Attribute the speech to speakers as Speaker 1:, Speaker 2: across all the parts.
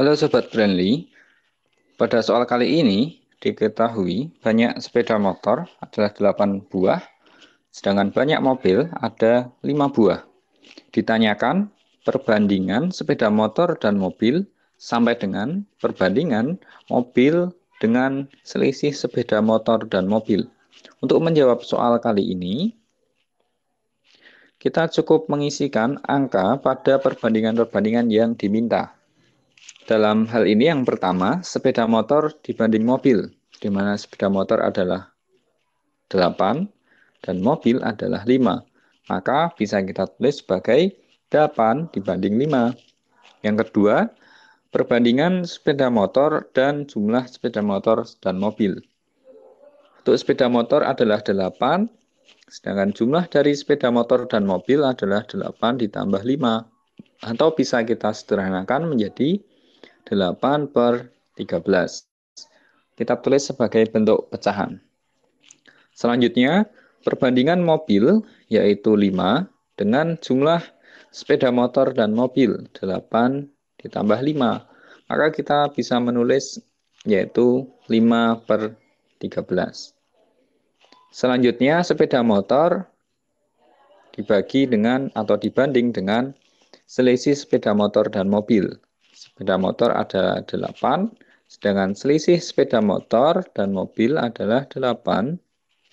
Speaker 1: Halo Sobat Friendly, pada soal kali ini diketahui banyak sepeda motor adalah 8 buah, sedangkan banyak mobil ada 5 buah. Ditanyakan perbandingan sepeda motor dan mobil sampai dengan perbandingan mobil dengan selisih sepeda motor dan mobil. Untuk menjawab soal kali ini, kita cukup mengisikan angka pada perbandingan-perbandingan yang diminta. Dalam hal ini yang pertama, sepeda motor dibanding mobil, di mana sepeda motor adalah 8 dan mobil adalah 5. Maka bisa kita tulis sebagai 8 dibanding 5. Yang kedua, perbandingan sepeda motor dan jumlah sepeda motor dan mobil. Untuk sepeda motor adalah 8, sedangkan jumlah dari sepeda motor dan mobil adalah 8 ditambah 5. Atau bisa kita sederhanakan menjadi 8 per 13. Kita tulis sebagai bentuk pecahan. Selanjutnya, perbandingan mobil yaitu 5 dengan jumlah sepeda motor dan mobil 8 ditambah 5. Maka kita bisa menulis yaitu 5 per 13. Selanjutnya, sepeda motor dibagi dengan atau dibanding dengan selisih sepeda motor dan mobil sepeda motor ada 8, sedangkan selisih sepeda motor dan mobil adalah 8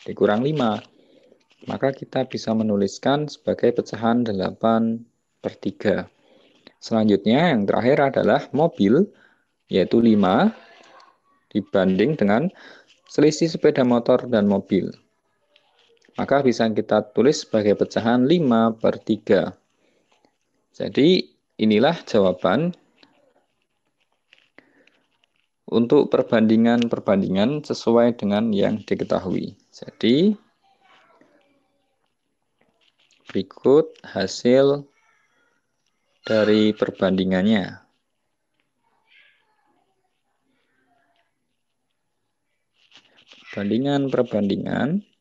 Speaker 1: dikurang 5. Maka kita bisa menuliskan sebagai pecahan 8 per 3. Selanjutnya yang terakhir adalah mobil, yaitu 5 dibanding dengan selisih sepeda motor dan mobil. Maka bisa kita tulis sebagai pecahan 5 per 3. Jadi inilah jawaban untuk perbandingan-perbandingan sesuai dengan yang diketahui. Jadi berikut hasil dari perbandingannya. Perbandingan-perbandingan